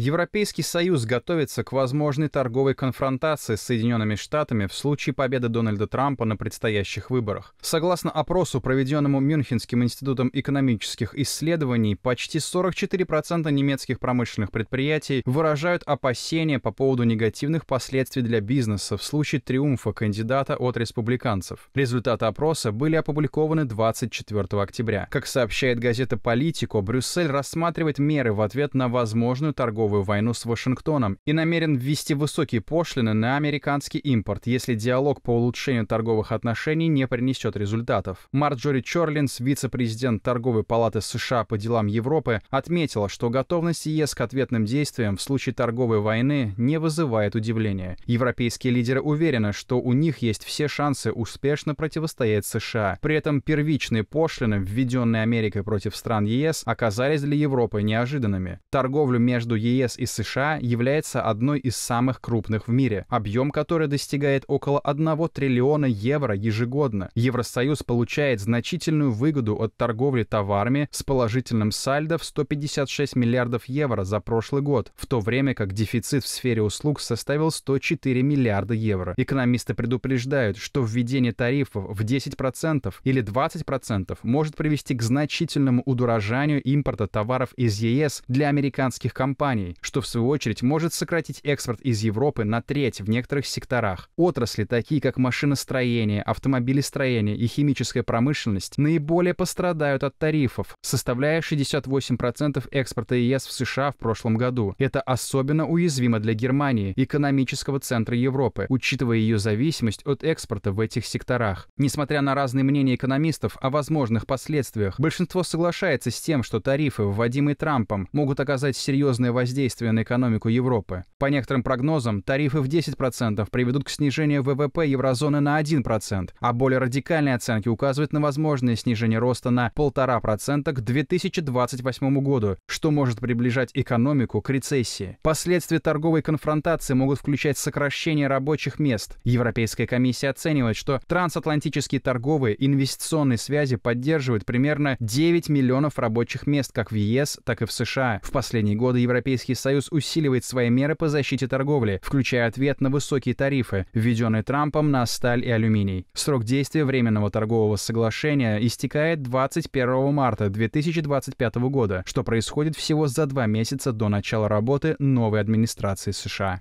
Европейский Союз готовится к возможной торговой конфронтации с Соединенными Штатами в случае победы Дональда Трампа на предстоящих выборах. Согласно опросу, проведенному Мюнхенским институтом экономических исследований, почти 44% немецких промышленных предприятий выражают опасения по поводу негативных последствий для бизнеса в случае триумфа кандидата от республиканцев. Результаты опроса были опубликованы 24 октября. Как сообщает газета «Политико», Брюссель рассматривает меры в ответ на возможную торговую торговую войну с Вашингтоном и намерен ввести высокие пошлины на американский импорт, если диалог по улучшению торговых отношений не принесет результатов. Марджори Чорлинс, вице-президент Торговой палаты США по делам Европы, отметила, что готовность ЕС к ответным действиям в случае торговой войны не вызывает удивления. Европейские лидеры уверены, что у них есть все шансы успешно противостоять США. При этом первичные пошлины, введенные Америкой против стран ЕС, оказались для Европы неожиданными. Торговлю между ЕС ЕС и США является одной из самых крупных в мире, объем которой достигает около 1 триллиона евро ежегодно. Евросоюз получает значительную выгоду от торговли товарами с положительным сальдо в 156 миллиардов евро за прошлый год, в то время как дефицит в сфере услуг составил 104 миллиарда евро. Экономисты предупреждают, что введение тарифов в 10% или 20% может привести к значительному удорожанию импорта товаров из ЕС для американских компаний, Японией, что в свою очередь может сократить экспорт из Европы на треть в некоторых секторах. Отрасли, такие как машиностроение, автомобилестроение и химическая промышленность, наиболее пострадают от тарифов, составляя 68% экспорта ЕС в США в прошлом году. Это особенно уязвимо для Германии, экономического центра Европы, учитывая ее зависимость от экспорта в этих секторах. Несмотря на разные мнения экономистов о возможных последствиях, большинство соглашается с тем, что тарифы, вводимые Трампом, могут оказать серьезное воздействие воздействия на экономику Европы. По некоторым прогнозам, тарифы в 10% приведут к снижению ВВП еврозоны на 1%, а более радикальные оценки указывают на возможное снижение роста на 1,5% к 2028 году, что может приближать экономику к рецессии. Последствия торговой конфронтации могут включать сокращение рабочих мест. Европейская комиссия оценивает, что трансатлантические торговые и инвестиционные связи поддерживают примерно 9 миллионов рабочих мест как в ЕС, так и в США. В последние годы европейские Европейский Союз усиливает свои меры по защите торговли, включая ответ на высокие тарифы, введенные Трампом на сталь и алюминий. Срок действия Временного торгового соглашения истекает 21 марта 2025 года, что происходит всего за два месяца до начала работы новой администрации США.